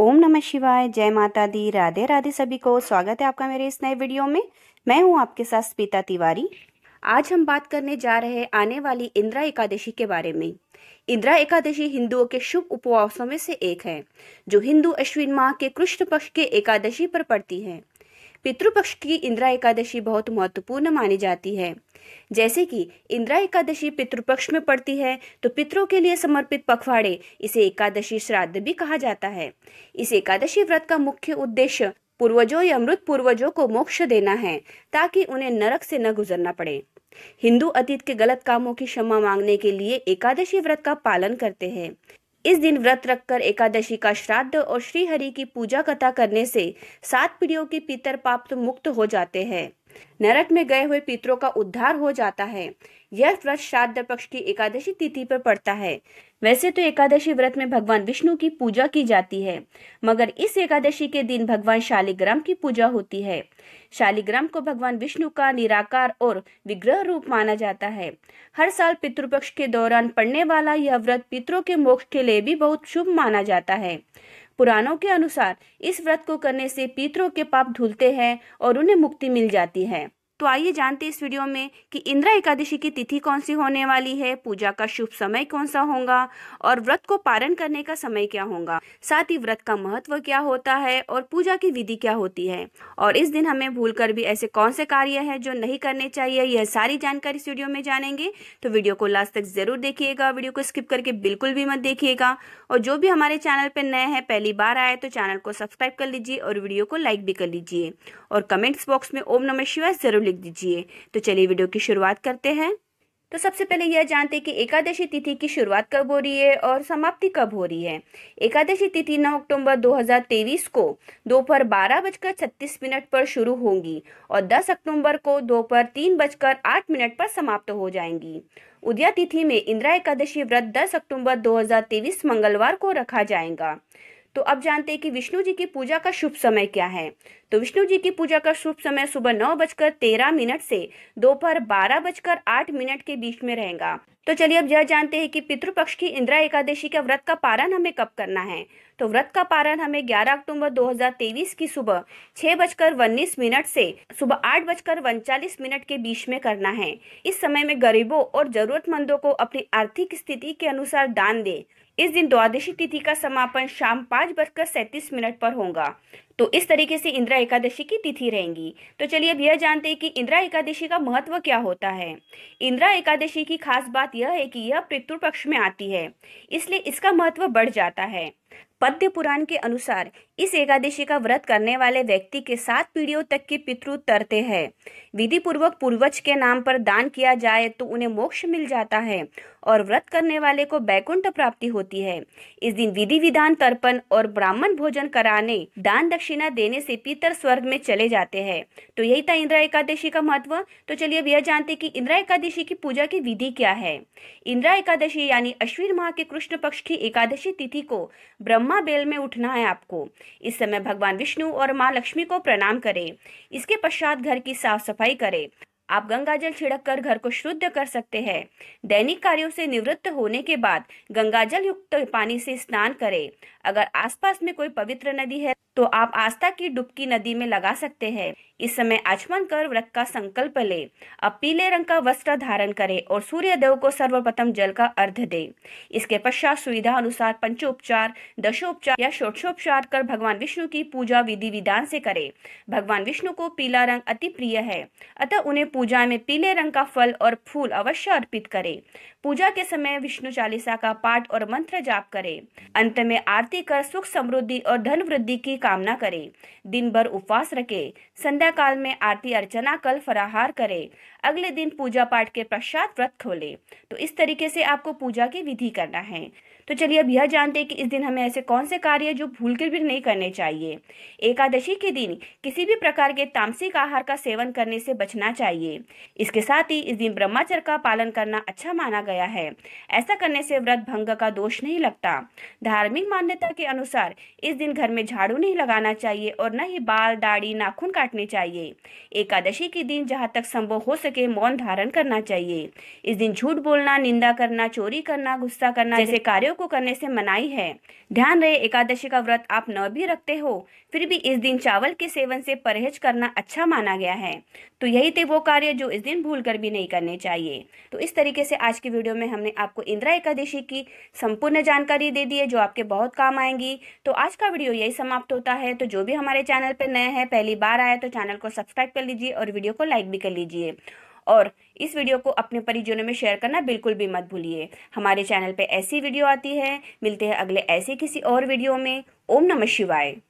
ओम नमः शिवाय जय माता दी राधे राधे सभी को स्वागत है आपका मेरे इस नए वीडियो में मैं हूं आपके साथ स्पीता तिवारी आज हम बात करने जा रहे आने वाली इंदिरा एकादशी के बारे में इंदिरा एकादशी हिंदुओं के शुभ उपवासों में से एक है जो हिंदू अश्विन माह के कृष्ण पक्ष के एकादशी पर पड़ती है पितृपक्ष की इंदिरा एकादशी बहुत महत्वपूर्ण मानी जाती है जैसे कि इंदिरा एकादशी पितृपक्ष में पड़ती है तो पितरों के लिए समर्पित पखवाड़े इसे एकादशी श्राद्ध भी कहा जाता है इस एकादशी व्रत का मुख्य उद्देश्य पूर्वजों या मृत पूर्वजों को मोक्ष देना है ताकि उन्हें नरक से न गुजरना पड़े हिंदू अतीत के गलत कामों की क्षमा मांगने के लिए एकादशी व्रत का पालन करते हैं इस दिन व्रत रखकर एकादशी का श्राद्ध और श्रीहरि की पूजा कथा करने से सात पीढ़ियों के पितर पाप तो मुक्त हो जाते हैं नरक में गए हुए पितरों का उद्धार हो जाता है यह व्रत श्राद्ध पक्ष की एकादशी तिथि पर पड़ता है वैसे तो एकादशी व्रत में भगवान विष्णु की पूजा की जाती है मगर इस एकादशी के दिन भगवान शालिग्राम की पूजा होती है शालिग्राम को भगवान विष्णु का निराकार और विग्रह रूप माना जाता है हर साल पितृपक्ष के दौरान पड़ने वाला यह व्रत पितरों के मोक्ष के लिए भी बहुत शुभ माना जाता है पुराणों के अनुसार इस व्रत को करने से पितरों के पाप धुलते हैं और उन्हें मुक्ति मिल जाती है तो आइए जानते इस वीडियो में कि इंदिरा एकादशी की तिथि कौन सी होने वाली है पूजा का शुभ समय कौन सा होगा और व्रत को पारण करने का समय क्या होगा साथ ही व्रत का महत्व क्या होता है और पूजा की विधि क्या होती है और इस दिन हमें भूल कर भी ऐसे कौन से कार्य है जो नहीं करने चाहिए यह सारी जानकारी इस वीडियो में जानेंगे तो वीडियो को लास्ट तक जरूर देखिएगा वीडियो को स्किप करके बिल्कुल भी मत देखिएगा और जो भी हमारे चैनल पर नए हैं पहली बार आए तो चैनल को सब्सक्राइब कर लीजिए और वीडियो को लाइक भी कर लीजिए और कमेंट्स बॉक्स में ओम नमः शिवाय जरूर लिख दीजिए तो चलिए वीडियो की शुरुआत करते हैं तो सबसे पहले यह जानते हैं कि एकादशी तिथि की शुरुआत कब हो रही है और समाप्ति कब हो रही है एकादशी तिथि 9 अक्टूबर 2023 को दोपहर बारह बजकर छत्तीस मिनट पर शुरू होंगी और 10 अक्टूबर को दोपहर तीन बजकर आठ मिनट पर समाप्त हो जाएंगी उदया तिथि में इंदिरा एकादशी व्रत 10 अक्टूबर 2023 मंगलवार को रखा जाएगा तो अब जानते हैं कि विष्णु जी की पूजा का शुभ समय क्या है तो विष्णु जी की पूजा का शुभ समय सुबह नौ बजकर तेरह मिनट से दोपहर बारह बजकर आठ मिनट के बीच में रहेगा तो चलिए अब यह जानते हैं कि पितृपक्ष की इंदिरा एकादशी का व्रत का पारण हमें कब करना है तो व्रत का पारण हमें 11 अक्टूबर 2023 की सुबह छह बजकर उन्नीस मिनट से सुबह आठ बजकर उनचालीस मिनट के बीच में करना है इस समय में गरीबों और जरूरतमंदों को अपनी आर्थिक स्थिति के अनुसार दान दें इस दिन द्वादशी तिथि का समापन शाम पाँच बजकर सैंतीस मिनट पर होगा तो इस तरीके से इंदिरा एकादशी की तिथि रहेंगी तो चलिए अब यह जानते हैं कि इंदिरा एकादशी का महत्व क्या होता है इंदिरा एकादशी की खास बात यह है कि यह पितृ पक्ष में आती है इसलिए इसका महत्व बढ़ जाता है पद्य पुराण के अनुसार इस एकादशी का व्रत करने वाले व्यक्ति के सात पीढ़ियों तक के पितृ तरते हैं विधि पूर्वक पूर्वज के नाम पर दान किया जाए तो उन्हें मोक्ष मिल जाता है और व्रत करने वाले को बैकुंठ प्राप्ति होती है इस दिन विधि विधान तर्पण और ब्राह्मण भोजन कराने दान दक्षिणा देने से पितर स्वर्ग में चले जाते हैं तो यही था इंदिरा एकादशी का महत्व तो चलिए अब यह जानते कि इंदिरा एकादशी की पूजा की विधि क्या है इंदिरा एकादशी यानी अश्विन माह के कृष्ण पक्ष की एकादशी तिथि को ब्रह्मा बेल में उठना है आपको इस समय भगवान विष्णु और माँ लक्ष्मी को प्रणाम करें इसके पश्चात घर की साफ सफाई करें आप गंगा जल छिड़क कर घर को शुद्ध कर सकते हैं दैनिक कार्यों से निवृत्त होने के बाद गंगा जल युक्त पानी से स्नान करें अगर आसपास में कोई पवित्र नदी है तो आप आस्था की डुबकी नदी में लगा सकते हैं इस समय आचमन कर व्रत का संकल्प ले अब पीले रंग का वस्त्र धारण करें और सूर्य देव को सर्वप्रथम जल का अर्ध दे इसके पश्चात सुविधा अनुसार पंचोपचार दशोपचार या षोडशोपचार कर भगवान विष्णु की पूजा विधि विधान से करें भगवान विष्णु को पीला रंग अति प्रिय है अतः उन्हें पूजा में पीले रंग का फल और फूल अवश्य अर्पित करे पूजा के समय विष्णु चालीसा का पाठ और मंत्र जाप करे अंत में आरती कर सुख समृद्धि और धन वृद्धि की कामना करे दिन भर उपवास रखे संध्या काल में आरती अर्चना कल फराहार करे अगले दिन पूजा पाठ के पश्चात व्रत खोले तो इस तरीके से आपको पूजा की विधि करना है तो चलिए अब यह जानते हैं कि इस दिन हमें ऐसे कौन से कार्य जो भूल कर भी नहीं करने चाहिए एकादशी के दिन किसी भी प्रकार के तामसिक आहार का सेवन करने से बचना चाहिए इसके साथ ही इस दिन ब्रह्माचर का पालन करना अच्छा माना गया है ऐसा करने से व्रत भंग का दोष नहीं लगता धार्मिक मान्यता के अनुसार इस दिन घर में झाड़ू नहीं नहीं लगाना चाहिए और न ही बाल दाढ़ी नाखून काटने चाहिए एकादशी के दिन जहाँ तक संभव हो सके मौन धारण करना चाहिए इस दिन झूठ बोलना निंदा करना चोरी करना गुस्सा करना जैसे कार्यों को करने से मनाही है ध्यान रहे एकादशी का व्रत आप न भी रखते हो फिर भी इस दिन चावल के सेवन से परहेज करना अच्छा माना गया है तो यही थे वो कार्य जो इस दिन भूल कर भी नहीं करने चाहिए तो इस तरीके से आज की वीडियो में हमने आपको इंदिरा एकादशी की संपूर्ण जानकारी दे दी है जो आपके बहुत काम आएंगी तो आज का वीडियो यही समाप्त हो होता है तो जो भी हमारे चैनल पर नया है पहली बार आया तो चैनल को सब्सक्राइब कर लीजिए और वीडियो को लाइक भी कर लीजिए और इस वीडियो को अपने परिजनों में शेयर करना बिल्कुल भी मत भूलिए हमारे चैनल पे ऐसी वीडियो आती है मिलते हैं अगले ऐसे किसी और वीडियो में ओम नमः शिवाय